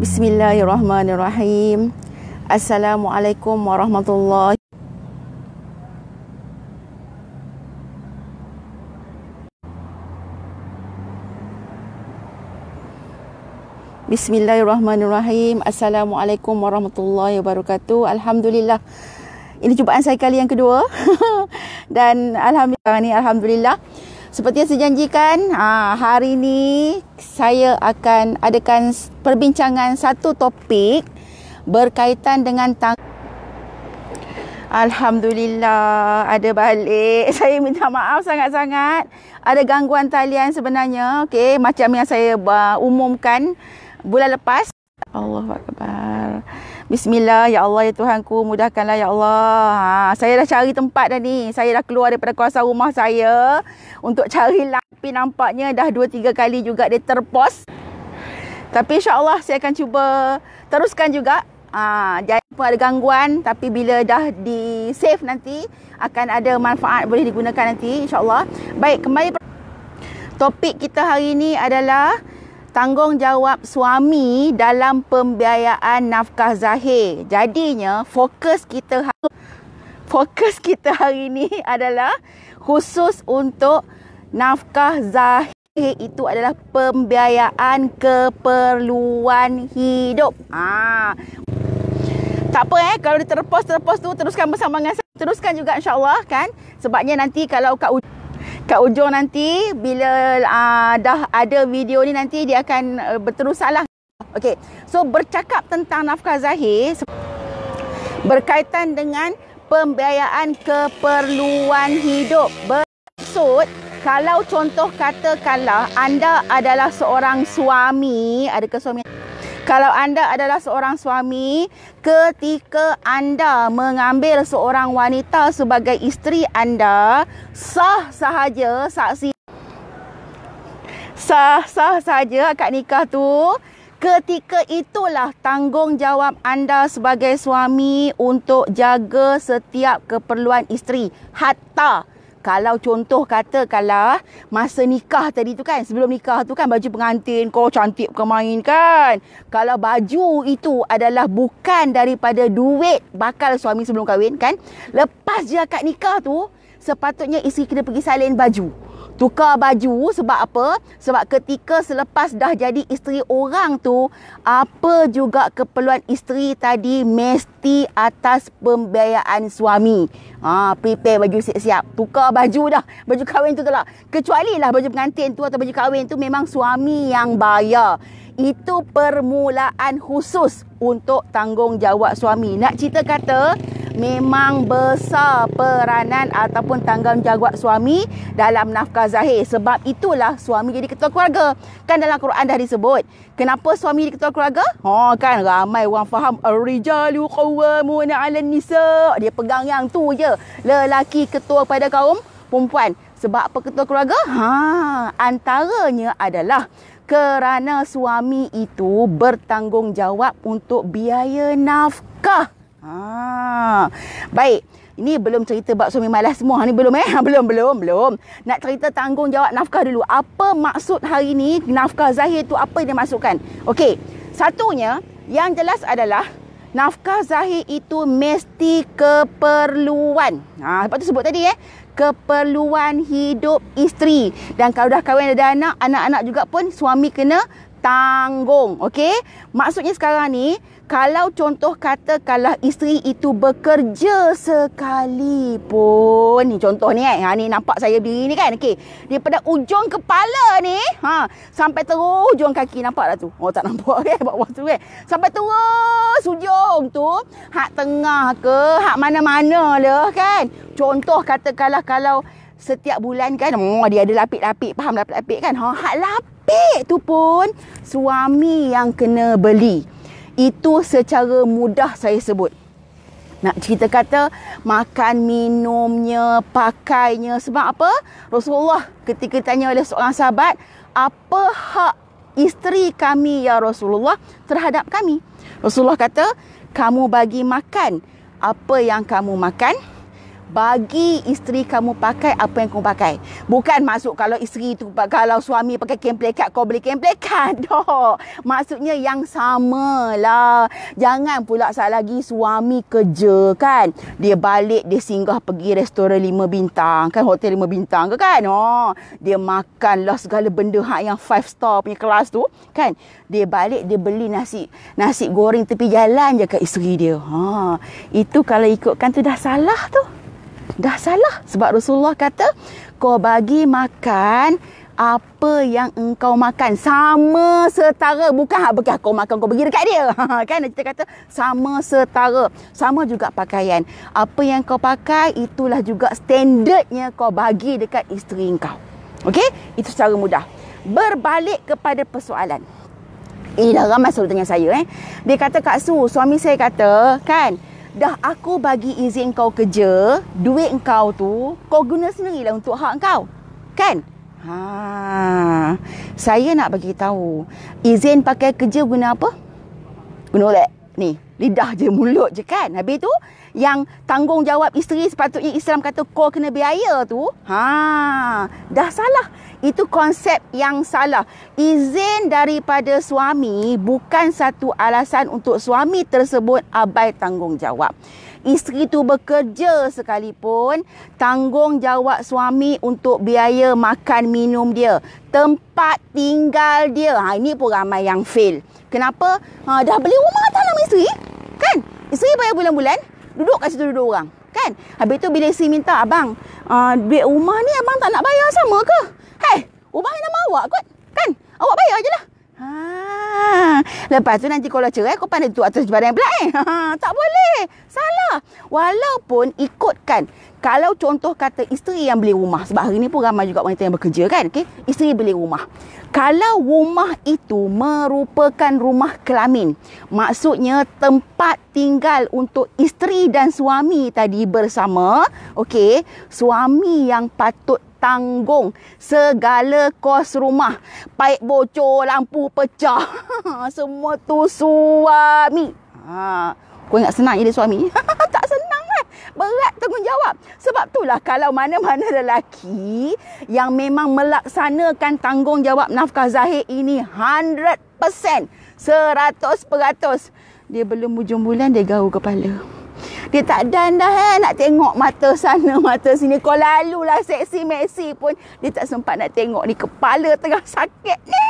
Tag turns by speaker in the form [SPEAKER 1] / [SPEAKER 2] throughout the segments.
[SPEAKER 1] Bismillahirrahmanirrahim. Assalamualaikum warahmatullahi Bismillahirrahmanirrahim. Assalamualaikum warahmatullahi wabarakatuh. Alhamdulillah. Ini cubaan saya kali yang kedua. Dan alhamdulillah ni alhamdulillah. Seperti yang saya janjikan, ah, hari ini saya akan adakan perbincangan satu topik berkaitan dengan tang Alhamdulillah ada balik. Saya minta maaf sangat-sangat. Ada gangguan talian sebenarnya. Okey, macam yang saya umumkan bulan lepas. Allahuakbar. Bismillah ya Allah ya Tuhanku mudahkanlah ya Allah. Ha, saya dah cari tempat dah ni. Saya dah keluar daripada kuasa rumah saya untuk cari lampi nampaknya dah 2 3 kali juga dia terpos. Tapi insya-Allah saya akan cuba teruskan juga. Ha, jadi pun ada gangguan tapi bila dah di save nanti akan ada manfaat boleh digunakan nanti insya-Allah. Baik kembali topik kita hari ini adalah tanggungjawab suami dalam pembiayaan nafkah zahir. Jadinya fokus kita hari, fokus kita hari ini adalah khusus untuk nafkah zahir itu adalah pembiayaan keperluan hidup. Ah. Tak apa eh kalau diterpos-terpos tu teruskan bersama dengan saya. Teruskan juga insya-Allah kan. Sebabnya nanti kalau kau kat ujung nanti bila uh, dah ada video ni nanti dia akan uh, eh, berterusan lah. Okay. So bercakap tentang nafkah zahir berkaitan dengan pembiayaan keperluan hidup. Bermaksud kalau contoh katakanlah anda adalah seorang suami, ada kesuami. Kalau anda adalah seorang suami, ketika anda mengambil seorang wanita sebagai isteri anda, sah sahaja saksi sah sah saja akad nikah tu. Ketika itulah tanggungjawab anda sebagai suami untuk jaga setiap keperluan isteri. Hatta kalau contoh kata kalau ah, masa nikah tadi tu kan sebelum nikah tu kan baju pengantin kau cantik ke main kan. Kalau baju itu adalah bukan daripada duit bakal suami sebelum kahwin kan. Lepas je akad nikah tu sepatutnya isteri kena pergi salin baju tukar baju sebab apa? Sebab ketika selepas dah jadi isteri orang tu, apa juga keperluan isteri tadi mesti atas pembiayaan suami. Ha, prepare baju siap-siap. Tukar baju dah. Baju kahwin tu telah. Kecuali lah baju pengantin tu atau baju kahwin tu memang suami yang bayar. Itu permulaan khusus untuk tanggungjawab suami. Nak cerita kata, memang besar peranan ataupun tanggungjawab suami dalam nafkah zahir. Sebab itulah suami jadi ketua keluarga. Kan dalam Quran dah disebut. Kenapa suami jadi ketua keluarga? Oh kan ramai orang faham. Ar-rijalu qawwamuna ala nisa. Dia pegang yang tu je. Lelaki ketua pada kaum perempuan. Sebab apa ketua keluarga? Ha, antaranya adalah kerana suami itu bertanggungjawab untuk biaya nafkah. Ha. Baik. Ini belum cerita bab suami malas semua ni belum eh? Belum, belum, belum. Nak cerita tanggungjawab nafkah dulu. Apa maksud hari ini? nafkah zahir tu apa yang dimasukkan? Okey. Satunya yang jelas adalah nafkah zahir itu mesti keperluan. Ha, sebab tu sebut tadi eh keperluan hidup isteri dan kalau dah kahwin ada anak anak-anak juga pun suami kena tanggung. Okey? Maksudnya sekarang ni, kalau contoh kata kalau isteri itu bekerja sekalipun. Ni contoh ni eh. Ha, ni nampak saya berdiri ni kan. Okey. Daripada ujung kepala ni. Ha, sampai terus ujung kaki. Nampak lah tu. Oh tak nampak kan. Okay? Bawah tu kan. Sampai terus ujung tu. Hak tengah ke. Hak mana-mana lah kan. Contoh kata kalau kalau setiap bulan kan. Oh, dia ada lapik-lapik. Faham lapik-lapik kan. Ha, hak lapik petik tu pun suami yang kena beli. Itu secara mudah saya sebut. Nak cerita kata makan minumnya, pakainya sebab apa? Rasulullah ketika tanya oleh seorang sahabat, apa hak isteri kami ya Rasulullah terhadap kami? Rasulullah kata, kamu bagi makan apa yang kamu makan, bagi isteri kamu pakai apa yang kamu pakai. Bukan masuk kalau isteri tu kalau suami pakai kemplek kat kau beli kemplek kan. Dok. Maksudnya yang samalah. Jangan pula salah lagi suami kerja kan. Dia balik dia singgah pergi restoran lima bintang kan hotel lima bintang ke kan. Oh, dia makan lah segala benda hak yang five star punya kelas tu kan. Dia balik dia beli nasi nasi goreng tepi jalan je kat isteri dia. Ha, itu kalau ikutkan tu dah salah tu dah salah sebab Rasulullah kata kau bagi makan apa yang engkau makan sama setara bukan hak kau makan kau bagi dekat dia ha, kan kita kata sama setara sama juga pakaian apa yang kau pakai itulah juga standardnya kau bagi dekat isteri engkau okey itu secara mudah berbalik kepada persoalan Eh dah ramai selalu tanya saya eh. Dia kata Kak Su, suami saya kata kan, dah aku bagi izin kau kerja, duit kau tu kau guna sendirilah untuk hak kau. Kan? Ha. Saya nak bagi tahu, izin pakai kerja guna apa? Guna lek. Ni, lidah je mulut je kan. Habis tu yang tanggungjawab isteri sepatutnya Islam kata kau kena biaya tu ha dah salah itu konsep yang salah izin daripada suami bukan satu alasan untuk suami tersebut abai tanggungjawab isteri tu bekerja sekalipun tanggungjawab suami untuk biaya makan minum dia tempat tinggal dia ha ini pun ramai yang fail kenapa ha dah beli rumah tanam isteri kan isteri bayar bulan-bulan Duduk kat situ duduk, orang. Kan? Habis tu bila si minta abang, uh, duit rumah ni abang tak nak bayar sama ke? Hey, rumah ni nama awak kot. Kan? Awak bayar je lah. Ha. Lepas tu nanti kalau cerai kau pandai duduk atas jemputan yang pula eh. Ha, tak boleh. Salah. Walaupun ikutkan. Kalau contoh kata isteri yang beli rumah. Sebab hari ni pun ramai juga wanita yang bekerja kan. Okay? Isteri beli rumah. Kalau rumah itu merupakan rumah kelamin. Maksudnya tempat tinggal untuk isteri dan suami tadi bersama. Okay. Suami yang patut tanggung segala kos rumah. Paip bocor, lampu pecah. Semua tu suami. Ha. Kau ingat senang jadi suami? tak senang kan? Berat tanggungjawab. Sebab itulah kalau mana-mana lelaki yang memang melaksanakan tanggungjawab nafkah zahir ini 100%. 100%. Dia belum hujung bulan, dia gaul kepala. Dia tak dan dah eh nak tengok mata sana mata sini. Kau lalulah seksi Messi pun dia tak sempat nak tengok ni kepala tengah sakit ni.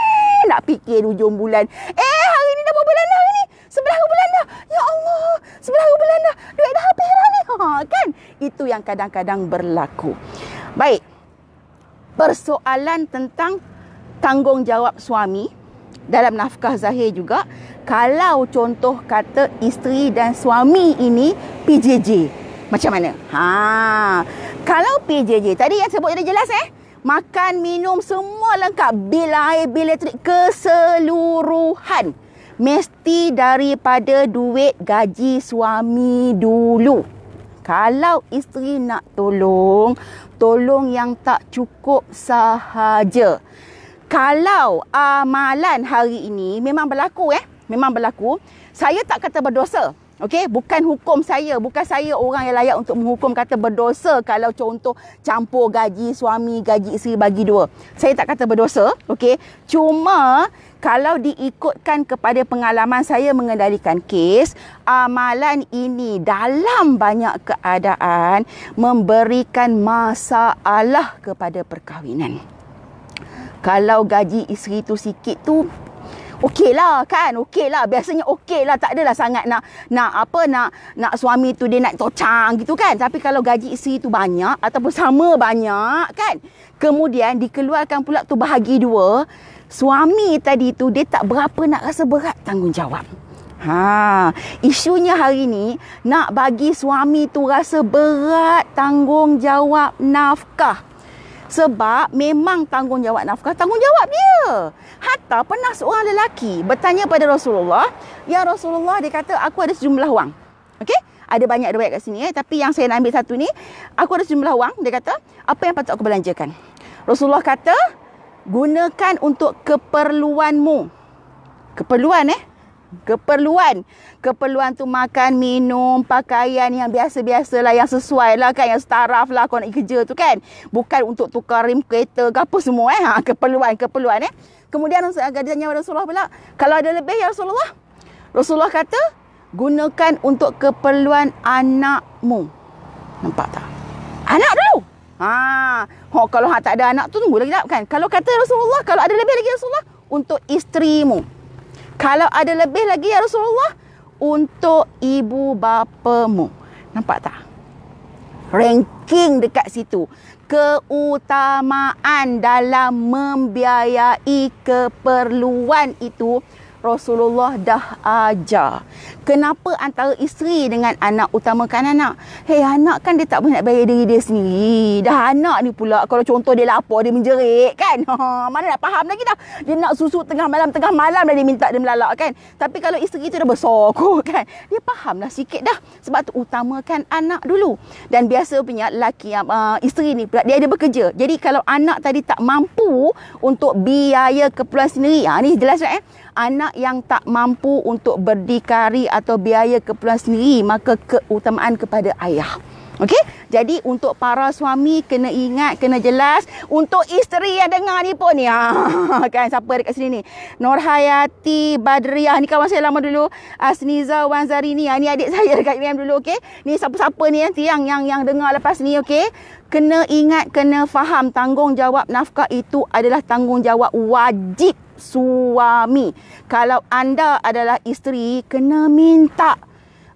[SPEAKER 1] Nak fikir hujung bulan. Eh hari ni dah berapa bulan dah ni? Sebelah bulan dah. Ya Allah, sebelah bulan dah. Duit dah habis dah ni. Ha kan? Itu yang kadang-kadang berlaku. Baik. Persoalan tentang tanggungjawab suami dalam nafkah zahir juga kalau contoh kata isteri dan suami ini PJJ macam mana ha kalau PJJ tadi yang sebut jadi jelas eh makan minum semua lengkap bil air bil elektrik keseluruhan mesti daripada duit gaji suami dulu kalau isteri nak tolong tolong yang tak cukup sahaja kalau amalan ah, hari ini memang berlaku eh memang berlaku saya tak kata berdosa okey bukan hukum saya bukan saya orang yang layak untuk menghukum kata berdosa kalau contoh campur gaji suami gaji isteri bagi dua saya tak kata berdosa okey cuma kalau diikutkan kepada pengalaman saya mengendalikan kes amalan ah, ini dalam banyak keadaan memberikan masalah kepada perkahwinan kalau gaji isteri tu sikit tu Okey lah kan Okey lah Biasanya okey lah Tak adalah sangat nak Nak apa Nak nak suami tu dia nak tocang gitu kan Tapi kalau gaji isteri tu banyak Ataupun sama banyak kan Kemudian dikeluarkan pula tu bahagi dua Suami tadi tu Dia tak berapa nak rasa berat tanggungjawab Ha, isunya hari ni nak bagi suami tu rasa berat tanggungjawab nafkah. Sebab memang tanggungjawab nafkah tanggungjawab dia. Hatta pernah seorang lelaki bertanya pada Rasulullah. Ya Rasulullah dia kata aku ada sejumlah wang. Okey? Ada banyak duit kat sini. Eh? Tapi yang saya nak ambil satu ni. Aku ada sejumlah wang. Dia kata apa yang patut aku belanjakan? Rasulullah kata gunakan untuk keperluanmu. Keperluan eh keperluan keperluan tu makan minum pakaian yang biasa-biasa lah yang sesuai lah kan yang setaraf lah kau nak pergi kerja tu kan bukan untuk tukar rim kereta ke apa semua eh ha, keperluan keperluan eh kemudian agak dia tanya Rasulullah pula kalau ada lebih ya Rasulullah Rasulullah kata gunakan untuk keperluan anakmu nampak tak anak dulu ha oh, kalau tak ada anak tu tunggu lagi tak kan kalau kata Rasulullah kalau ada lebih lagi Rasulullah untuk isterimu kalau ada lebih lagi ya Rasulullah untuk ibu bapamu. Nampak tak? Ranking dekat situ. Keutamaan dalam membiayai keperluan itu Rasulullah dah ajar. Kenapa antara isteri dengan anak utamakan anak? Hei anak kan dia tak boleh nak bayar diri dia sendiri. Dah anak ni pula kalau contoh dia lapar dia menjerit kan. Ha, mana nak faham lagi dah. Dia nak susu tengah malam tengah malam dah dia minta dia melalak kan. Tapi kalau isteri tu dah besar kok kan. Dia faham lah sikit dah. Sebab tu utamakan anak dulu. Dan biasa punya lelaki yang uh, ah, isteri ni pula dia ada bekerja. Jadi kalau anak tadi tak mampu untuk biaya keperluan sendiri. Ha, ni jelas kan? eh? anak yang tak mampu untuk berdikari atau biaya keperluan sendiri maka keutamaan kepada ayah. Okey? Jadi untuk para suami kena ingat, kena jelas. Untuk isteri yang dengar ni pun ni. Ya, kan siapa dekat sini ni? Nur Badriah ni kawan saya lama dulu. Asniza Wanzari ni. Ya. Ni adik saya dekat UM dulu. Okey? Ni siapa-siapa ni nanti eh? tiang yang, yang dengar lepas ni. Okey? Kena ingat, kena faham. Tanggungjawab nafkah itu adalah tanggungjawab wajib suami. Kalau anda adalah isteri, kena minta.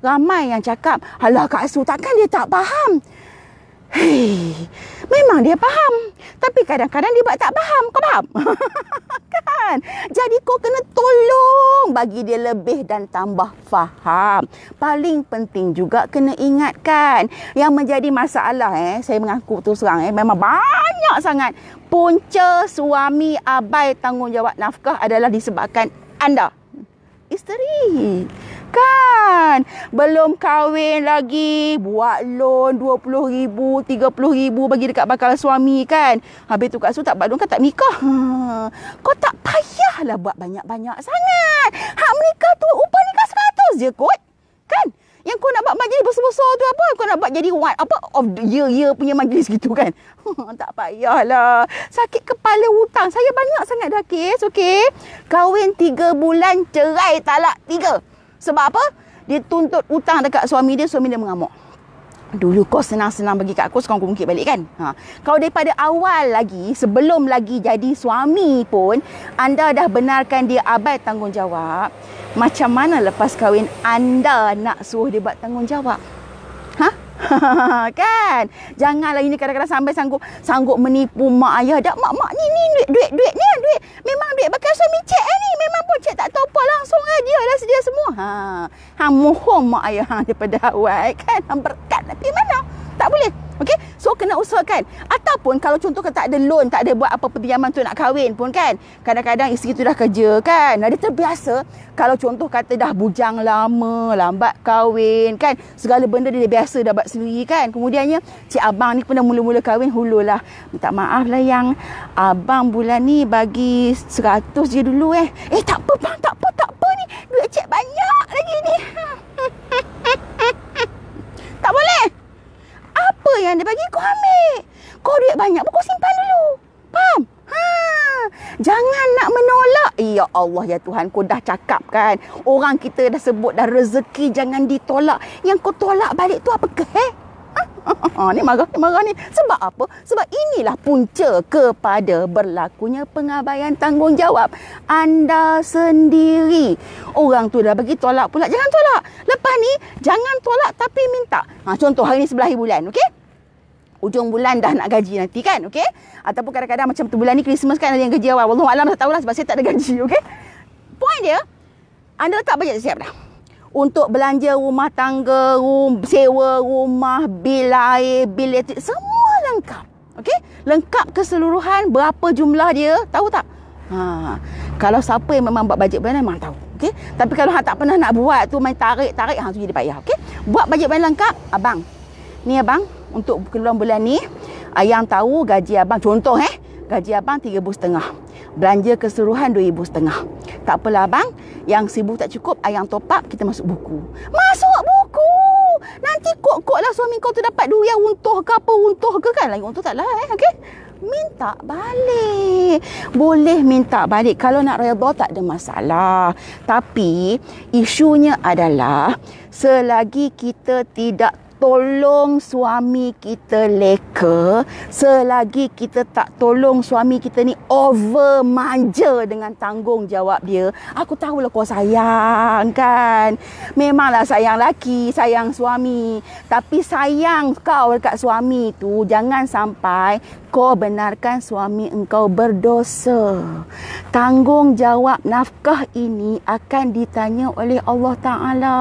[SPEAKER 1] Ramai yang cakap, alah Kak Su, takkan dia tak faham? Hei, Memang dia faham. Tapi kadang-kadang dia buat tak faham. Kau faham? kan? Jadi kau kena tolong bagi dia lebih dan tambah faham. Paling penting juga kena ingatkan. Yang menjadi masalah eh. Saya mengaku tu serang eh. Memang banyak sangat. Punca suami abai tanggungjawab nafkah adalah disebabkan anda isteri. Kan? Belum kahwin lagi. Buat loan RM20,000, rm ribu bagi dekat bakal suami kan? Habis tu kat situ tak badung kan tak nikah. Kau tak payahlah buat banyak-banyak sangat. Hak menikah tu upah nikah 100 je kot. Kan? yang kau nak buat majlis besar-besar tu apa kau nak buat jadi what? apa of the year year punya majlis gitu kan tak payahlah sakit kepala hutang saya banyak sangat dah kes okey kahwin 3 bulan cerai talak tiga. sebab apa dia tuntut hutang dekat suami dia suami dia mengamuk Dulu kau senang-senang bagi kat aku, sekarang aku mungkit balik kan? Ha. Kalau daripada awal lagi, sebelum lagi jadi suami pun, anda dah benarkan dia abai tanggungjawab, macam mana lepas kahwin anda nak suruh dia buat tanggungjawab? kan janganlah ini kadang-kadang sampai sanggup sanggup menipu mak ayah dak mak mak ni ni duit duit duit ni duit memang duit bekas suami cek eh, ni memang pun cek tak tahu apa langsung aja lah sedia semua ha hang mohon mak ayah hang daripada awal kan hang berkat tapi mana tak boleh. okay? So kena usahakan. Ataupun kalau contoh kata tak ada loan, tak ada buat apa pinjaman tu nak kahwin pun kan. Kadang-kadang isteri tu dah kerja kan. Dia terbiasa kalau contoh kata dah bujang lama, lambat kahwin kan. Segala benda dia, dia biasa dah buat sendiri kan. Kemudiannya cik abang ni pun dah mula-mula kahwin hululah. Minta maaf lah yang abang bulan ni bagi 100 je dulu eh. Eh tak apa bang, tak apa, tak apa ni. Duit cik baik yang dia bagi kau ambil. Kau duit banyak pun kau simpan dulu. Faham? Ha. Jangan nak menolak. Ya Allah ya Tuhan kau dah cakap kan. Orang kita dah sebut dah rezeki jangan ditolak. Yang kau tolak balik tu apa ke? Eh? Ha? ni marah ni marah ni. Sebab apa? Sebab inilah punca kepada berlakunya pengabaian tanggungjawab. Anda sendiri. Orang tu dah bagi tolak pula. Jangan tolak. Lepas ni jangan tolak tapi minta. Ha, contoh hari ni sebelah bulan. Okey? Ujung bulan dah nak gaji nanti kan okey ataupun kadang-kadang macam tu bulan ni Christmas kan ada yang gaji awal wallahu alam tak tahulah sebab saya tak ada gaji okay? point dia anda letak bajet siap dah untuk belanja rumah tangga, rum, sewa rumah, bil air, bil elektrik, semua lengkap. okay? Lengkap keseluruhan, berapa jumlah dia, tahu tak? Ha. Kalau siapa yang memang buat bajet bulanan, memang tahu. okay? Tapi kalau tak pernah nak buat tu, main tarik-tarik, ha, tu jadi payah. okay? Buat bajet bulanan lengkap, abang. Ni abang, untuk keluar bulan ni Ayang tahu gaji abang Contoh eh Gaji abang RM3,500 Belanja keseluruhan RM2,500 Tak apalah abang Yang RM1,000 tak cukup Ayang top up Kita masuk buku Masuk buku Nanti kok-kok lah suami kau tu dapat duit yang untuh ke apa untuh ke kan. Lagi untuh tak lah eh. Okay. Minta balik. Boleh minta balik. Kalau nak redha tak ada masalah. Tapi isunya adalah selagi kita tidak tolong suami kita leka selagi kita tak tolong suami kita ni over manja dengan tanggungjawab dia aku tahu tahulah kau sayang kan memanglah sayang laki sayang suami tapi sayang kau dekat suami tu jangan sampai kau benarkan suami engkau berdosa. Tanggungjawab nafkah ini akan ditanya oleh Allah Ta'ala.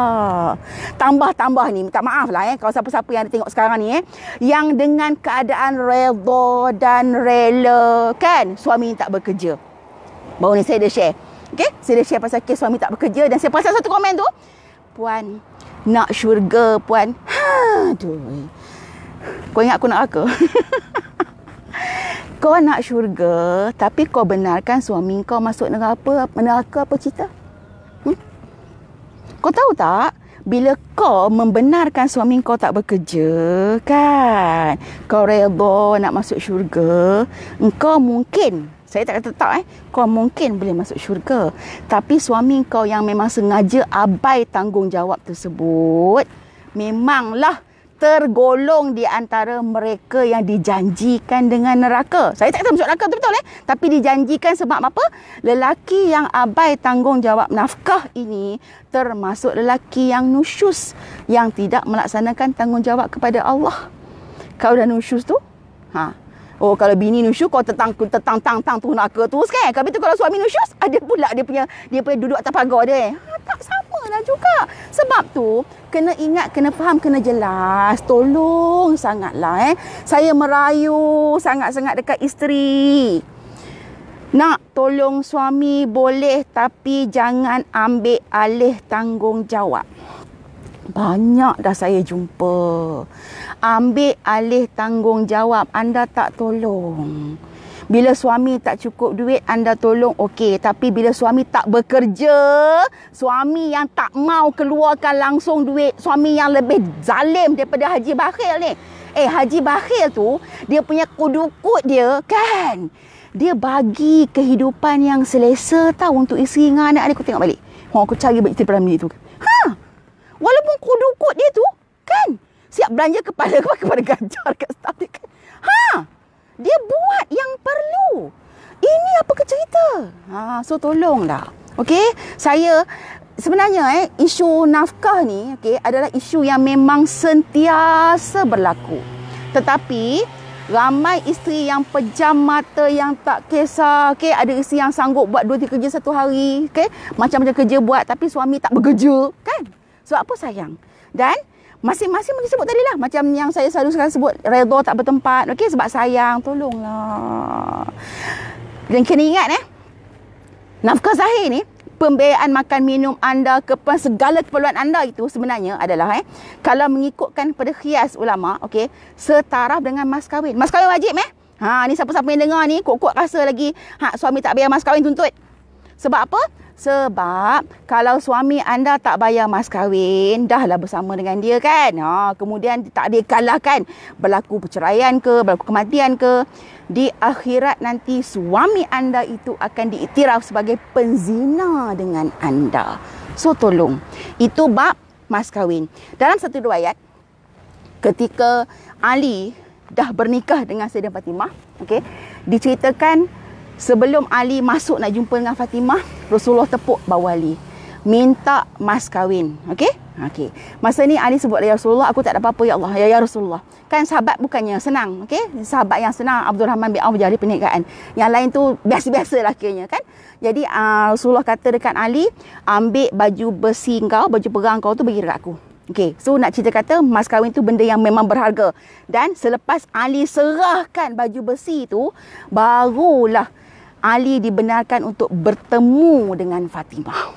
[SPEAKER 1] Tambah-tambah ni, minta maaf lah eh. Kalau siapa-siapa yang ada tengok sekarang ni eh. Yang dengan keadaan redha dan rela kan. Suami tak bekerja. Baru ni saya dah share. Okay, saya dah share pasal kes suami tak bekerja. Dan saya pasal satu komen tu. Puan, nak syurga puan. Haa, aduh. Eh. Kau ingat aku nak raka? Kau nak syurga tapi kau benarkan suami kau masuk neraka, neraka apa cerita? Hmm? Kau tahu tak bila kau membenarkan suami kau tak bekerja kan? Kau rela nak masuk syurga, kau mungkin saya tak kata tak eh. Kau mungkin boleh masuk syurga. Tapi suami kau yang memang sengaja abai tanggungjawab tersebut. Memanglah tergolong di antara mereka yang dijanjikan dengan neraka. Saya tak kata masuk neraka tu betul eh. Tapi dijanjikan sebab apa? Lelaki yang abai tanggungjawab nafkah ini termasuk lelaki yang nusyus. Yang tidak melaksanakan tanggungjawab kepada Allah. Kau dah nusyus tu? Ha. Oh kalau bini nusyus kau tetang tetang tang tang tu neraka tu sekali. Tapi tu kalau suami nusyus ada pula dia punya dia punya duduk atas pagar dia. Ha, tak sama lah juga. Sebab tu, kena ingat, kena faham, kena jelas. Tolong sangatlah eh. Saya merayu sangat-sangat dekat isteri. Nak tolong suami boleh tapi jangan ambil alih tanggungjawab. Banyak dah saya jumpa. Ambil alih tanggungjawab, anda tak tolong. Tolong. Bila suami tak cukup duit anda tolong okey tapi bila suami tak bekerja, suami yang tak mau keluarkan langsung duit, suami yang lebih zalim daripada Haji Bakhil ni. Eh Haji Bakhil tu dia punya kudukut dia kan. Dia bagi kehidupan yang selesa tau untuk isteri dengan anak dia aku tengok balik. Ha aku cari balik cerita pada tu. Ha. Walaupun kudukut dia tu kan siap belanja kepada kepada, kepada gajar kat staff dia kan. Ha. Dia buat yang perlu. Ini apa ke cerita? Ha, so tolonglah. Okey, saya sebenarnya eh isu nafkah ni okey adalah isu yang memang sentiasa berlaku. Tetapi ramai isteri yang pejam mata yang tak kisah okey ada isteri yang sanggup buat dua tiga kerja satu hari okey macam-macam kerja buat tapi suami tak bekerja kan sebab apa sayang dan masing-masing mesti sebut tadi lah macam yang saya selalu sekarang sebut redha tak bertempat okey sebab sayang tolonglah dan kena ingat eh nafkah zahir ni pembiayaan makan minum anda kepada segala keperluan anda itu sebenarnya adalah eh kalau mengikutkan pada khias ulama okey setaraf dengan mas kahwin mas kahwin wajib eh ha ni siapa-siapa yang dengar ni kuat-kuat rasa lagi ha suami tak bayar mas kahwin tuntut sebab apa sebab kalau suami anda tak bayar mas kahwin, dahlah bersama dengan dia kan. Ha, kemudian tak ada kalah kan. Berlaku perceraian ke, berlaku kematian ke. Di akhirat nanti suami anda itu akan diiktiraf sebagai penzina dengan anda. So tolong. Itu bab mas kahwin. Dalam satu dua ayat, ketika Ali dah bernikah dengan Sayyidah Fatimah, okay, diceritakan sebelum Ali masuk nak jumpa dengan Fatimah, Rasulullah tepuk bawah Ali. Minta mas kahwin. Okey? Okey. Masa ni Ali sebut, Ya Rasulullah, aku tak ada apa-apa, Ya Allah. Ya, ya, Rasulullah. Kan sahabat bukannya senang. Okey? Sahabat yang senang, Abdul Rahman bin Auf jadi penikahan. Yang lain tu biasa-biasa lah kiranya, kan? Jadi uh, Rasulullah kata dekat Ali, ambil baju besi kau, baju perang kau tu bagi dekat aku. Okey, so nak cerita kata mas kahwin tu benda yang memang berharga. Dan selepas Ali serahkan baju besi tu, barulah Ali dibenarkan untuk bertemu dengan Fatimah.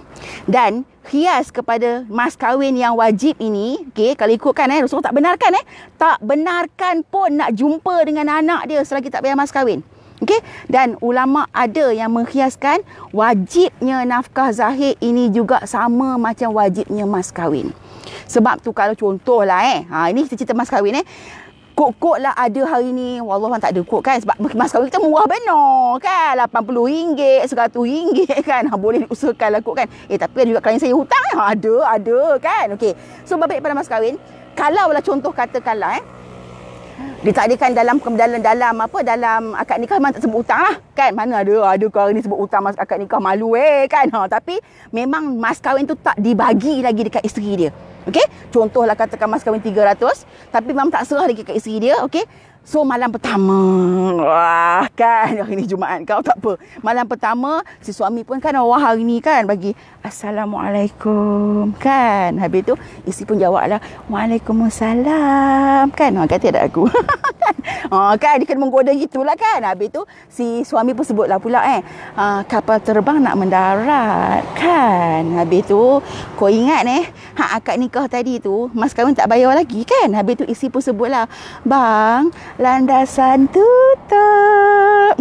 [SPEAKER 1] Dan hias kepada mas kahwin yang wajib ini, okay, kalau ikutkan eh, Rasulullah tak benarkan eh, tak benarkan pun nak jumpa dengan anak dia selagi tak bayar mas kahwin. Okay? Dan ulama ada yang menghiaskan wajibnya nafkah zahir ini juga sama macam wajibnya mas kahwin. Sebab tu kalau contohlah eh, ha, ini cerita mas kahwin eh. Kok-kok lah ada hari ni Wallah tak ada kok kan Sebab mas kawin kita murah benar kan RM80, RM100 kan ha, Boleh usahakan lah kok kan Eh tapi ada juga klien saya hutang eh? ha, Ada, ada kan Okay So berbalik pada mas kawin, Kalau lah contoh kata kalau eh Ditakdirkan dalam dalam dalam apa dalam akad nikah memang tak sebut hutang lah kan mana ada ada kau ni sebut hutang masuk akad nikah malu eh kan ha, tapi memang mas kahwin tu tak dibagi lagi dekat isteri dia Okey? Contohlah katakan mas kahwin 300, tapi mam tak serah lagi kat isteri dia, okey? So malam pertama wah kan hari ni Jumaat kau tak apa. Malam pertama si suami pun kan wah hari ni kan bagi assalamualaikum kan. Habis tu isteri pun jawablah waalaikumsalam kan. Ha kata ada aku. ha, kan dia kena menggoda gitulah kan habis tu si suami pun sebutlah pula eh ha, kapal terbang nak mendarat kan habis tu kau ingat eh hak akak nikah tadi tu mas kawin tak bayar lagi kan habis tu isi pun sebutlah bang landasan tutup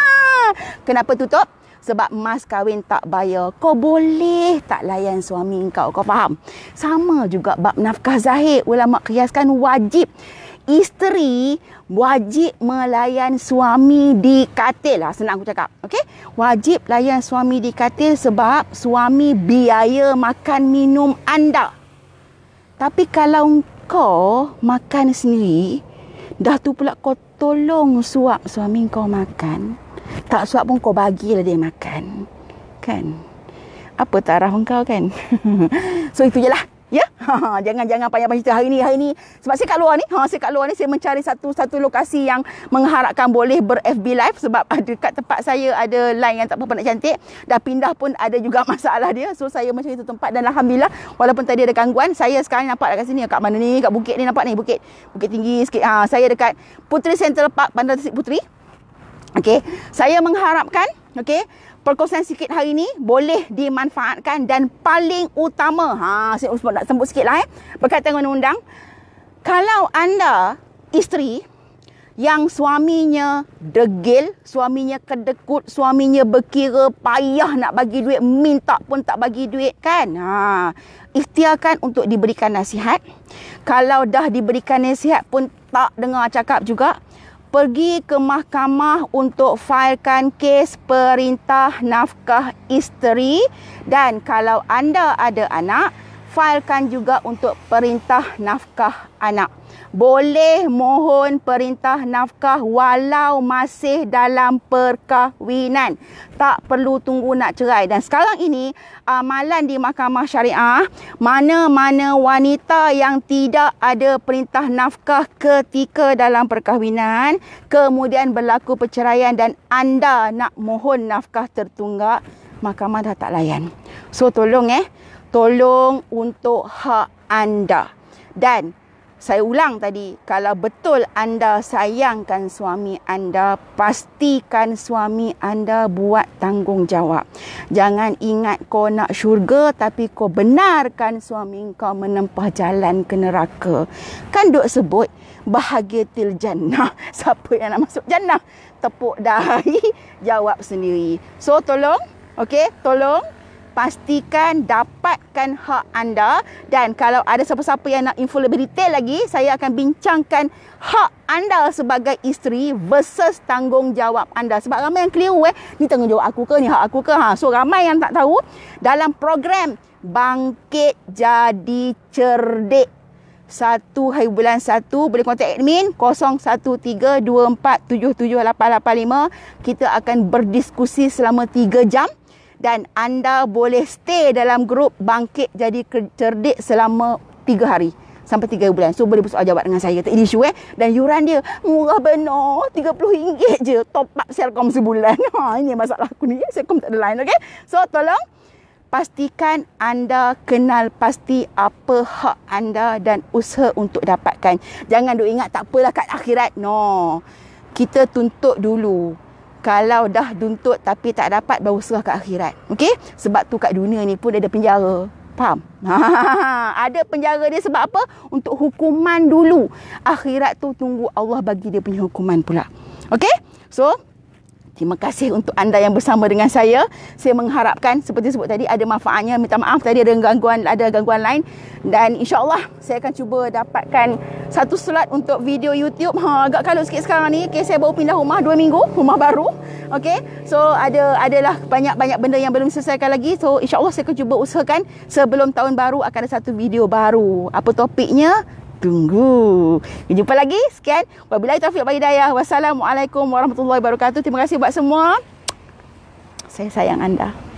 [SPEAKER 1] kenapa tutup sebab mas kahwin tak bayar Kau boleh tak layan suami kau Kau faham? Sama juga bab nafkah zahid Ulama kiaskan wajib isteri wajib melayan suami di katil lah senang aku cakap okey wajib layan suami di katil sebab suami biaya makan minum anda tapi kalau kau makan sendiri dah tu pula kau tolong suap suami kau makan tak suap pun kau bagilah dia makan kan apa taraf kau kan so itu jelah Ya? Jangan-jangan ha, panjang-panjang cerita hari ni. Hari ni. Sebab saya kat luar ni. Ha, saya kat luar ni. Saya mencari satu-satu lokasi yang mengharapkan boleh ber-FB live. Sebab dekat tempat saya ada line yang tak apa-apa nak cantik. Dah pindah pun ada juga masalah dia. So, saya mencari satu tempat. Dan Alhamdulillah, walaupun tadi ada gangguan. Saya sekarang nampak kat sini. Kat mana ni? Kat bukit ni nampak ni? Bukit bukit tinggi sikit. Ha, saya dekat Putri Central Park. Bandar Tasik Putri. Okay. Saya mengharapkan. Okay perkongsian sikit hari ni boleh dimanfaatkan dan paling utama ha saya sebut nak sebut sikitlah eh berkaitan dengan undang kalau anda isteri yang suaminya degil, suaminya kedekut, suaminya berkira payah nak bagi duit, minta pun tak bagi duit kan. Ha, ikhtiarkan untuk diberikan nasihat. Kalau dah diberikan nasihat pun tak dengar cakap juga, pergi ke mahkamah untuk failkan kes perintah nafkah isteri dan kalau anda ada anak, failkan juga untuk perintah nafkah anak boleh mohon perintah nafkah walau masih dalam perkahwinan. Tak perlu tunggu nak cerai. Dan sekarang ini amalan di mahkamah syariah mana-mana wanita yang tidak ada perintah nafkah ketika dalam perkahwinan kemudian berlaku perceraian dan anda nak mohon nafkah tertunggak mahkamah dah tak layan. So tolong eh, tolong untuk hak anda. Dan saya ulang tadi, kalau betul anda sayangkan suami anda, pastikan suami anda buat tanggungjawab. Jangan ingat kau nak syurga tapi kau benarkan suami kau menempah jalan ke neraka. Kan duk sebut bahagia til jannah. Siapa yang nak masuk jannah? Tepuk dahi jawab sendiri. So tolong, okay tolong pastikan dapatkan hak anda dan kalau ada siapa-siapa yang nak info lebih detail lagi saya akan bincangkan hak anda sebagai isteri versus tanggungjawab anda sebab ramai yang keliru eh ni tanggungjawab aku ke ni hak aku ke ha so ramai yang tak tahu dalam program bangkit jadi cerdik satu hari bulan satu boleh kontak admin 0132478885 kita akan berdiskusi selama 3 jam dan anda boleh stay dalam grup bangkit jadi cerdik selama 3 hari sampai tiga bulan. So boleh bersoal jawab dengan saya. Tak ada isu eh. Dan yuran dia murah benar. puluh 30 je top up Selcom sebulan. Ha ini masalah aku ni. Selcom tak ada lain Okay, So tolong pastikan anda kenal pasti apa hak anda dan usaha untuk dapatkan. Jangan duk ingat tak apalah kat akhirat. No. Kita tuntut dulu kalau dah duntut tapi tak dapat baru serah kat akhirat. okay? Sebab tu kat dunia ni pun ada penjara. Faham? ada penjara dia sebab apa? Untuk hukuman dulu. Akhirat tu tunggu Allah bagi dia punya hukuman pula. okay? So, Terima kasih untuk anda yang bersama dengan saya. Saya mengharapkan seperti sebut tadi ada manfaatnya. Minta maaf tadi ada gangguan ada gangguan lain dan insya-Allah saya akan cuba dapatkan satu slot untuk video YouTube. Ha agak kalut sikit sekarang ni. Okey saya baru pindah rumah 2 minggu, rumah baru. Okey. So ada adalah banyak-banyak benda yang belum selesaikan lagi. So insya-Allah saya akan cuba usahakan sebelum tahun baru akan ada satu video baru. Apa topiknya? tunggu. Jumpa lagi. Sekian. Wabillahi taufiq wa hidayah. Wassalamualaikum warahmatullahi wabarakatuh. Terima kasih buat semua. Saya sayang anda.